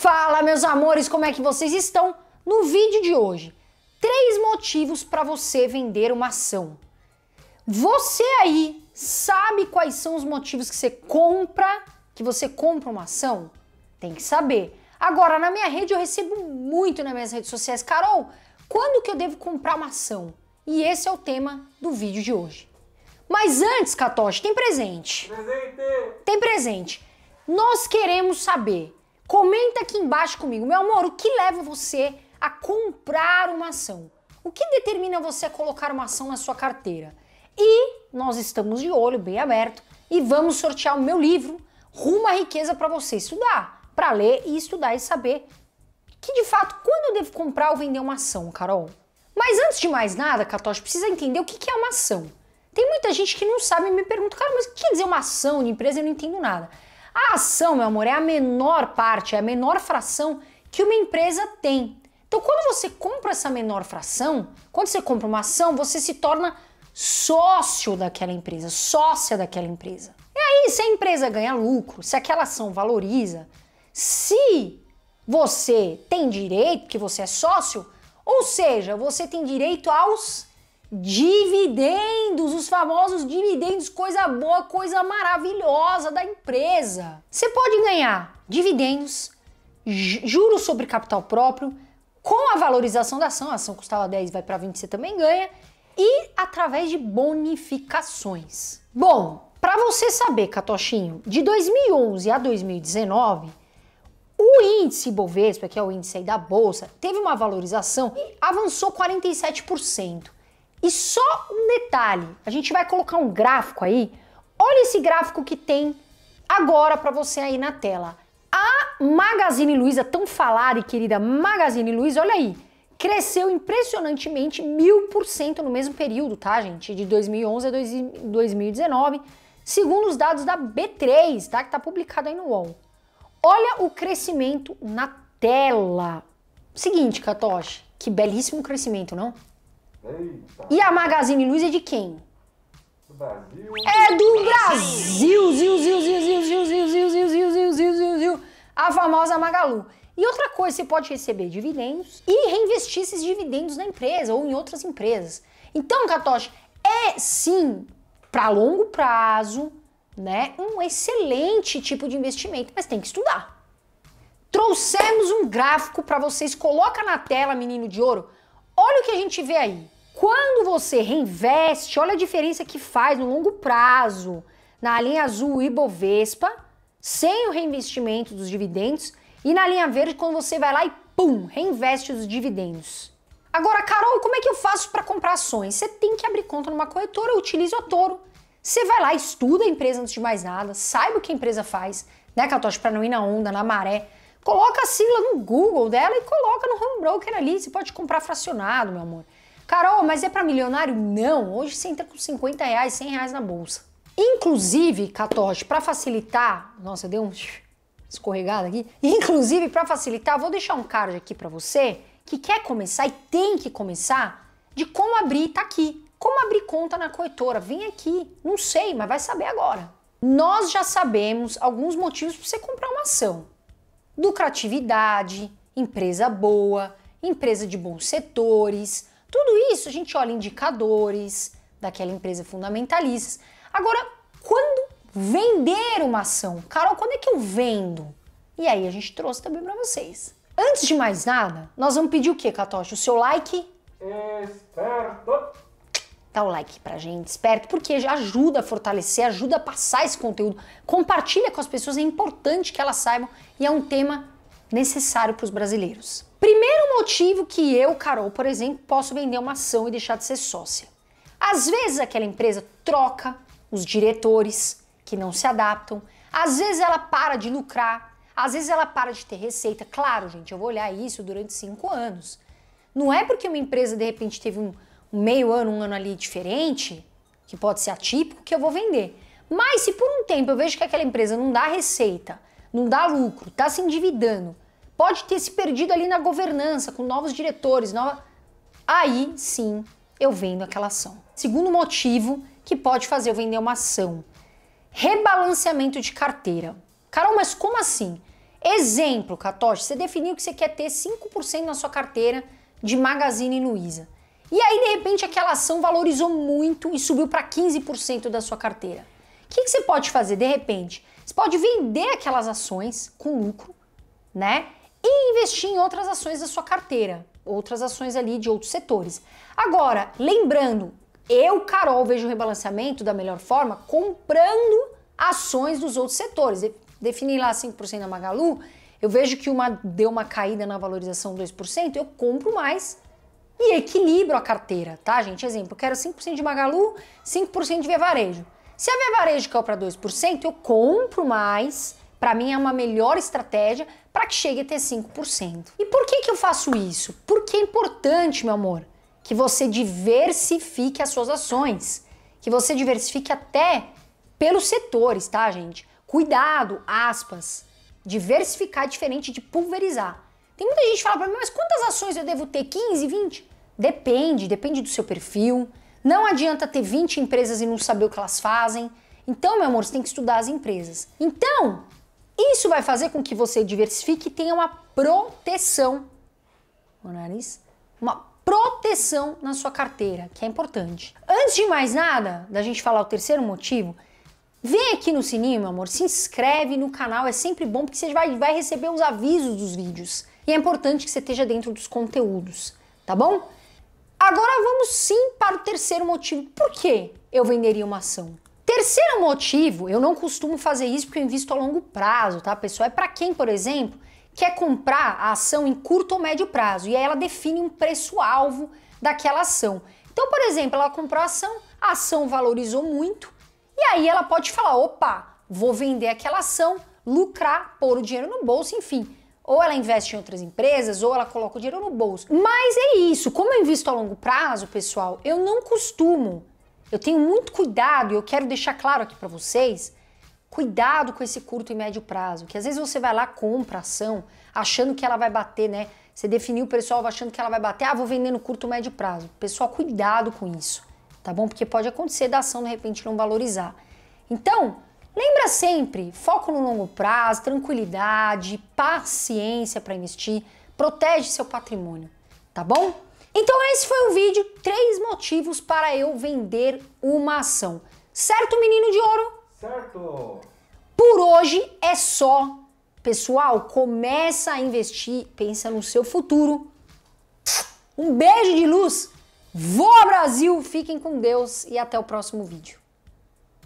Fala, meus amores, como é que vocês estão? No vídeo de hoje, três motivos para você vender uma ação. Você aí sabe quais são os motivos que você compra, que você compra uma ação? Tem que saber. Agora, na minha rede eu recebo muito nas minhas redes sociais, Carol, quando que eu devo comprar uma ação? E esse é o tema do vídeo de hoje. Mas antes, Catoche, tem presente. Presente! Tem presente. Nós queremos saber Comenta aqui embaixo comigo, meu amor, o que leva você a comprar uma ação? O que determina você a colocar uma ação na sua carteira? E nós estamos de olho bem aberto e vamos sortear o meu livro Rumo à Riqueza para você estudar, para ler e estudar e saber que de fato quando eu devo comprar ou vender uma ação, Carol. Mas antes de mais nada, Catoche, precisa entender o que é uma ação. Tem muita gente que não sabe e me pergunta, cara, mas o que quer dizer uma ação de empresa? Eu não entendo nada. A ação, meu amor, é a menor parte, é a menor fração que uma empresa tem. Então, quando você compra essa menor fração, quando você compra uma ação, você se torna sócio daquela empresa, sócia daquela empresa. E aí, se a empresa ganha lucro, se aquela ação valoriza, se você tem direito, porque você é sócio, ou seja, você tem direito aos dividendos, os famosos dividendos, coisa boa, coisa maravilhosa da empresa. Você pode ganhar dividendos, juros sobre capital próprio, com a valorização da ação, a ação custava 10, vai para 20, você também ganha, e através de bonificações. Bom, para você saber, Catochinho, de 2011 a 2019, o índice Bovespa, que é o índice da bolsa, teve uma valorização e avançou 47%. E só um detalhe, a gente vai colocar um gráfico aí. Olha esse gráfico que tem agora para você aí na tela. A Magazine Luiza, tão falada e querida Magazine Luiza, olha aí, cresceu impressionantemente mil por cento no mesmo período, tá, gente? De 2011 a 2019, segundo os dados da B3, tá? Que tá publicado aí no UOL. Olha o crescimento na tela. Seguinte, Katoshi, que belíssimo crescimento, não? Eita. E a Magazine Luiza é de quem? Do Brasil. É do Brasil! A famosa Magalu. E outra coisa, você pode receber dividendos e reinvestir esses dividendos na empresa ou em outras empresas. Então, Katoshi, é sim, para longo prazo, né, um excelente tipo de investimento, mas tem que estudar. Trouxemos um gráfico para vocês, coloca na tela, menino de ouro, Olha o que a gente vê aí. Quando você reinveste, olha a diferença que faz no longo prazo na linha azul Ibovespa, sem o reinvestimento dos dividendos, e na linha verde quando você vai lá e pum, reinveste os dividendos. Agora, Carol, como é que eu faço para comprar ações? Você tem que abrir conta numa corretora, utilize o Toro. Você vai lá, estuda a empresa antes de mais nada, saiba o que a empresa faz, né, Catoche, para não ir na onda, na maré. Coloca a sigla no Google dela e coloca no home broker ali. Você pode comprar fracionado, meu amor. Carol, mas é para milionário? Não. Hoje você entra com 50 reais, 100 reais na bolsa. Inclusive, Catoche, para facilitar, nossa, deu um escorregado aqui. Inclusive, para facilitar, vou deixar um card aqui para você que quer começar e tem que começar de como abrir, tá aqui. Como abrir conta na corretora? Vem aqui. Não sei, mas vai saber agora. Nós já sabemos alguns motivos para você comprar uma ação lucratividade, empresa boa, empresa de bons setores, tudo isso a gente olha indicadores daquela empresa fundamentalista. Agora, quando vender uma ação, Carol, quando é que eu vendo? E aí a gente trouxe também para vocês. Antes de mais nada, nós vamos pedir o quê, Catocha? O seu like? Esperto dá o like pra gente, esperto, porque ajuda a fortalecer, ajuda a passar esse conteúdo. Compartilha com as pessoas, é importante que elas saibam e é um tema necessário para os brasileiros. Primeiro motivo que eu, Carol, por exemplo, posso vender uma ação e deixar de ser sócia. Às vezes aquela empresa troca os diretores que não se adaptam, às vezes ela para de lucrar, às vezes ela para de ter receita. Claro, gente, eu vou olhar isso durante cinco anos. Não é porque uma empresa de repente teve um meio ano, um ano ali diferente, que pode ser atípico, que eu vou vender. Mas se por um tempo eu vejo que aquela empresa não dá receita, não dá lucro, está se endividando, pode ter se perdido ali na governança, com novos diretores, nova... aí sim eu vendo aquela ação. Segundo motivo que pode fazer eu vender uma ação: rebalanceamento de carteira. Carol, mas como assim? Exemplo, Catoche, você definiu que você quer ter 5% na sua carteira de Magazine Luiza. E aí, de repente, aquela ação valorizou muito e subiu para 15% da sua carteira. O que, que, você pode fazer de repente? Você pode vender aquelas ações com lucro, né? E investir em outras ações da sua carteira, outras ações ali de outros setores. Agora, lembrando, eu, Carol, vejo o rebalanceamento da melhor forma comprando ações dos outros setores. Defini lá 5% da Magalu, eu vejo que uma deu uma caída na valorização 2%, eu compro mais e equilibro a carteira, tá, gente? Exemplo, eu quero 5% de Magalu, 5% de Via Varejo. Se a Via Varejo caiu para 2%, eu compro mais, para mim é uma melhor estratégia para que chegue a ter 5%. E por que, que eu faço isso? Porque é importante, meu amor, que você diversifique as suas ações, que você diversifique até pelos setores, tá, gente? Cuidado, aspas. Diversificar é diferente de pulverizar. Tem muita gente que fala para mim, mas quantas ações eu devo ter? 15, 20? Depende, depende do seu perfil. Não adianta ter 20 empresas e não saber o que elas fazem. Então, meu amor, você tem que estudar as empresas. Então, isso vai fazer com que você diversifique e tenha uma proteção. O nariz? Uma proteção na sua carteira, que é importante. Antes de mais nada, da gente falar o terceiro motivo, vem aqui no sininho, meu amor, se inscreve no canal, é sempre bom porque você vai, vai receber os avisos dos vídeos. E é importante que você esteja dentro dos conteúdos, tá bom? Agora vamos sim para o terceiro motivo. Por que eu venderia uma ação? Terceiro motivo, eu não costumo fazer isso porque eu invisto a longo prazo, tá, pessoal? É para quem, por exemplo, quer comprar a ação em curto ou médio prazo e aí ela define um preço-alvo daquela ação. Então, por exemplo, ela comprou a ação, a ação valorizou muito e aí ela pode falar: opa, vou vender aquela ação, lucrar, pôr o dinheiro no bolso, enfim, ou ela investe em outras empresas, ou ela coloca o dinheiro no bolso. Mas é isso. Como eu invisto a longo prazo, pessoal, eu não costumo. Eu tenho muito cuidado e eu quero deixar claro aqui para vocês. Cuidado com esse curto e médio prazo, que às vezes você vai lá compra ação achando que ela vai bater, né? Você definiu o pessoal achando que ela vai bater, ah, vou vender no curto e médio prazo. Pessoal, cuidado com isso, tá bom? Porque pode acontecer da ação de repente não valorizar. Então, Lembra sempre, foco no longo prazo, tranquilidade, paciência para investir, protege seu patrimônio, tá bom? Então esse foi o vídeo, três motivos para eu vender uma ação. Certo, menino de ouro? Certo. Por hoje é só. Pessoal, começa a investir, pensa no seu futuro. Um beijo de luz. Voa Brasil, fiquem com Deus e até o próximo vídeo.